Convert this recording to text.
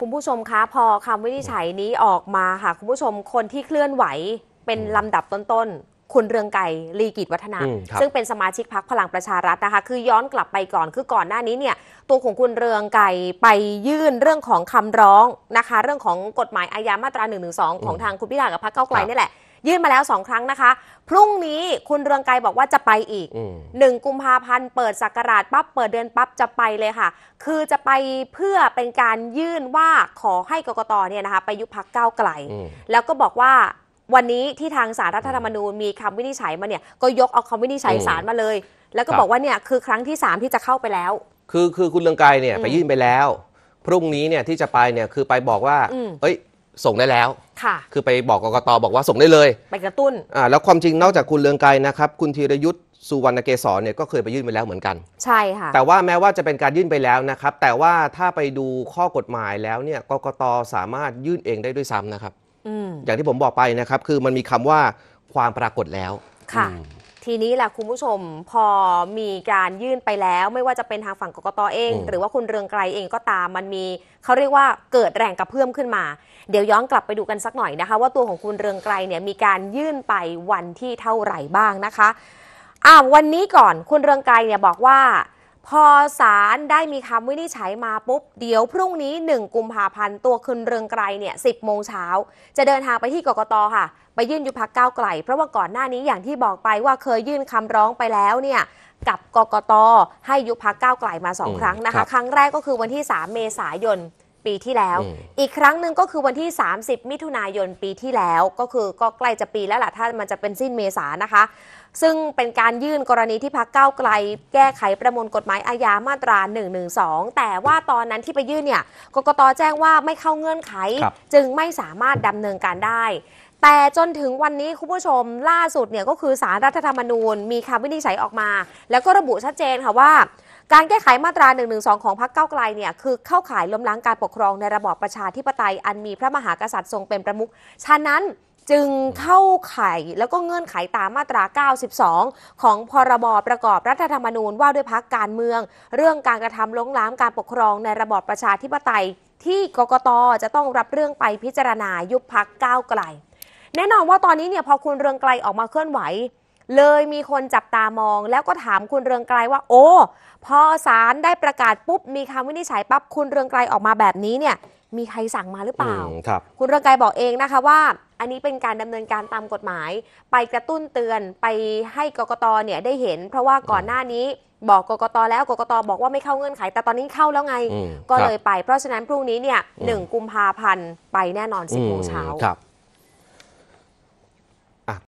คุณผู้ชมคะพอคำวินิจฉัยนี้ออกมาค่ะ คุณผู้ชมคนที่เคลื่อนไหวเป็นลำดับต้นๆ คุณเรืองไก่ลีกิจวัฒนา ซึ่งเป็นสมาชิกพักพลังประชารัฐนะคะ คือย้อนกลับไปก่อนคือก่อนหน้านี้เนี่ย ตัวของคุณเรืองไก่ไปยื่นเรื่องของคำร้องนะคะ เรื่องของกฎหมายอาญามาตรา1นึของทางคุณพิธากับพรรคเก้าไกลนี่แหละยื่นมาแล้วสองครั้งนะคะ พรุ่งนี้คุณเรืองไกรบอกว่าจะไปอีกหนึ่งกุมภาพันธ์เปิดสักราชปั๊บเปิดเดือนปั๊บจะไปเลยค่ะ คือจะไปเพื่อเป็นการยื่นว่าขอให้กกตเนี่ยนะคะไปยุบพักก้าวไกล แล้วก็บอกว่า วันนี้ที่ทางสารรัฐธรรมนูญมีคำวินิจฉัยมาเนี่ย ก็ยกเอาคำวินิจฉัยสารมาเลย แล้วก็บอกว่าเนี่ยคือ ครั้งที่3ที่จะเข้าไปแล้ว คือคือคุณเรืองไกรเนี่ยไปยื่นไปแล้ว พรุ่งนี้เนี่ยที่จะไปเนี่ยคือไปบอกว่า เอ้ย ส่งได้แล้วค่ะคือไปบอกกกตบอกว่าส่งได้เลย ไปกระตุ้น อ่าแล้วความจริงนอกจากคุณเลืองไกรนะครับคุณธีรยุทธ์สุวรรณเกษรเนี่ยก็เคยไปยื่นไปแล้วเหมือนกัน ใช่ค่ะแต่ว่าแม้ว่าจะเป็นการยื่นไปแล้วนะครับแต่ว่าถ้าไปดูข้อกฎหมายแล้วเนี่ยกกตสามารถยื่นเองได้ด้วยซ้ำนะครับอย่างที่ผมบอกไปนะครับคือมันมีคำว่าความปรากฏแล้ว ค่ะทีนี้แหละคุณผู้ชมพอมีการยื่นไปแล้ว ไม่ว่าจะเป็นทางฝั่งกกตเอง หรือว่าคุณเรืองไกรเองก็ตามมันมีเขาเรียกว่าเกิดแรงกระเพื่อมขึ้นมาเดี๋ยวย้อนกลับไปดูกันสักหน่อยนะคะ ว่าตัวของคุณเรืองไกรเนี่ยมีการยื่นไปวันที่เท่าไหร่บ้างนะคะอ่าวันนี้ก่อนคุณเรืองไกรเนี่ยบอกว่าพอศาลได้มีคำวินิจฉัยมาปุ๊บ เดี๋ยวพรุ่งนี้ 1 กุมภาพันธ์ตัวคุณเรืองไกรเนี่ยสิโมงเช้า จะเดินทางไปที่กกตค่ะ ไปยื่นยุพักก้าวไกล เพราะว่าก่อนหน้านี้อย่างที่บอกไปว่าเคยยื่นคำร้องไปแล้วเนี่ยกับกกตให้ยุพักก้าวไกลมาสองครั้งนะคะ ครั้งแรกก็คือวันที่ 3 เมษายนปีที่แล้ว อีกครั้งหนึ่งก็คือวันที่ 30 มิถุนายนปีที่แล้ว ก็คือก็ใกล้จะปีแล้วล่ะถ้ามันจะเป็นสิ้นเมษานะคะ ซึ่งเป็นการยื่นกรณีที่พักเก้าไกลแก้ไขประมวลกฎหมาย อาญามาตรา112 แต่ว่าตอนนั้นที่ไปยื่นเนี่ย กกตแจ้งว่าไม่เข้าเงื่อนไข จึงไม่สามารถดำเนินการได้ แต่จนถึงวันนี้คุณผู้ชมล่าสุดเนี่ยก็คือสารรัฐธรรมนูญมีคำวินิจฉัยออกมา แล้วก็ระบุชัดเจนค่ะว่าการแก้ไขมาตรา1นึของพรรคเก้าไกลเนี่ยคือเข้าข่ายล้มล้างการปกครองในระบอบประชาธิปไตยอันมีพระมหากษัตริย์ทรงเป็นประมุข ฉะนั้นจึงเข้าไขแล้วก็เงื่อนไขตามมาตรา 92 ของพรบรประกอบรัฐธรรมนูญว่าด้วยพักการเมือง เรื่องการกระทำล้มล้างการปกครองในระบอบประชาธิปไตย ที่กกตจะต้องรับเรื่องไปพิจารณายุบพักก้าวไกล แน่นอนว่าตอนนี้เนี่ยพอคุณเรืองไกลออกมาเคลื่อนไหวเลยมีคนจับตามองแล้วก็ถามคุณเรืองไกลว่า โอ้พอศาลได้ประกาศปุ๊บมีคำวินิจฉัยปั๊บคุณเรืองไกลออกมาแบบนี้เนี่ยมีใครสั่งมาหรือเปล่าครับคุณเรืองไกลบอกเองนะคะว่า อันนี้เป็นการดำเนินการตามกฎหมาย ไปกระตุ้นเตือนไปให้กกตเนี่ยได้เห็น เพราะว่าก่อนหน้านี้บอกกกตแล้ว กกตบอกว่าไม่เข้าเงื่อนไข แต่ตอนนี้เข้าแล้วไง ก็เลยไป เพราะฉะนั้นพรุ่งนี้เนี่ยหนึ่งกุมภาพันธ์ไปแน่นอนสิบโมงเช้า